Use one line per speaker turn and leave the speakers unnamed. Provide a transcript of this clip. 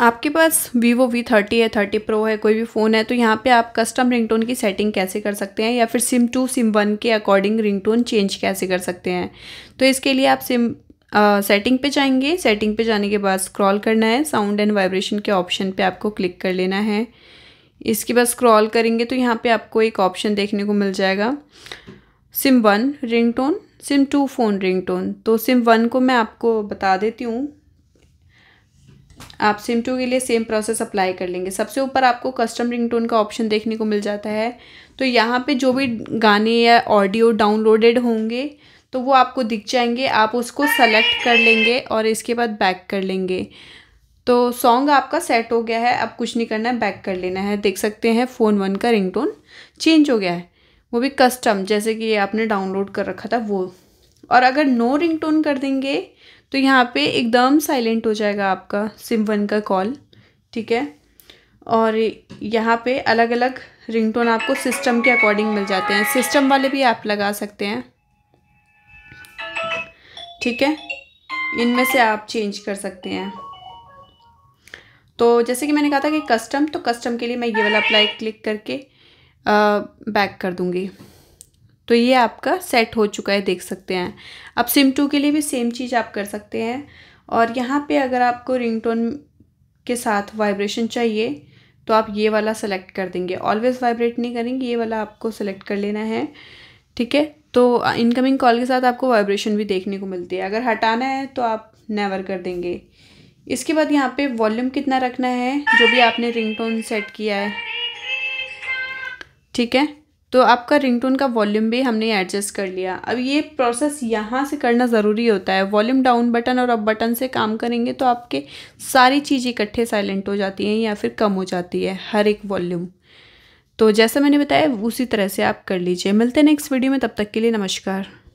आपके पास Vivo V thirty है थर्टी प्रो है कोई भी फ़ोन है तो यहाँ पे आप कस्टम रिंगटोन की सेटिंग कैसे कर सकते हैं या फिर सिम टू सिम वन के अकॉर्डिंग रिंगटोन चेंज कैसे कर सकते हैं तो इसके लिए आप सिम सेटिंग पे जाएंगे सेटिंग पे जाने के बाद स्क्रॉल करना है साउंड एंड वाइब्रेशन के ऑप्शन पे आपको क्लिक कर लेना है इसके बाद स्क्रॉल करेंगे तो यहाँ पे आपको एक ऑप्शन देखने को मिल जाएगा SIM one ringtone SIM two phone ringtone तो सिम वन को मैं आपको बता देती हूँ आप सिम टू के लिए सेम प्रोसेस अप्लाई कर लेंगे सबसे ऊपर आपको कस्टम रिंगटोन का ऑप्शन देखने को मिल जाता है तो यहाँ पे जो भी गाने या ऑडियो डाउनलोडेड होंगे तो वो आपको दिख जाएंगे आप उसको सेलेक्ट कर लेंगे और इसके बाद बैक कर लेंगे तो सॉन्ग आपका सेट हो गया है अब कुछ नहीं करना है बैक कर लेना है देख सकते हैं फ़ोन वन का रिंगटोन चेंज हो गया है वो भी कस्टम जैसे कि आपने डाउनलोड कर रखा था वो और अगर नो रिंग टोन कर देंगे तो यहाँ पे एकदम साइलेंट हो जाएगा आपका सिम वन का कॉल ठीक है और यहाँ पे अलग अलग रिंगटोन आपको सिस्टम के अकॉर्डिंग मिल जाते हैं सिस्टम वाले भी आप लगा सकते हैं ठीक है इनमें से आप चेंज कर सकते हैं तो जैसे कि मैंने कहा था कि कस्टम तो कस्टम के लिए मैं ये वाला अप्लाई क्लिक करके आ, बैक कर दूँगी तो ये आपका सेट हो चुका है देख सकते हैं अब सिम टू के लिए भी सेम चीज़ आप कर सकते हैं और यहाँ पे अगर आपको रिंगटोन के साथ वाइब्रेशन चाहिए तो आप ये वाला सेलेक्ट कर देंगे ऑलवेज़ वाइब्रेट नहीं करेंगे ये वाला आपको सेलेक्ट कर लेना है ठीक है तो इनकमिंग कॉल के साथ आपको वाइब्रेशन भी देखने को मिलती है अगर हटाना है तो आप नेवर कर देंगे इसके बाद यहाँ पे वॉल्यूम कितना रखना है जो भी आपने रिंगटोन सेट किया है ठीक है तो आपका रिंगटोन का वॉल्यूम भी हमने एडजस्ट कर लिया अब ये प्रोसेस यहाँ से करना ज़रूरी होता है वॉल्यूम डाउन बटन और अप बटन से काम करेंगे तो आपके सारी चीज़ इकट्ठे साइलेंट हो जाती हैं या फिर कम हो जाती है हर एक वॉल्यूम तो जैसा मैंने बताया उसी तरह से आप कर लीजिए मिलते हैं नेक्स्ट वीडियो में तब तक के लिए नमस्कार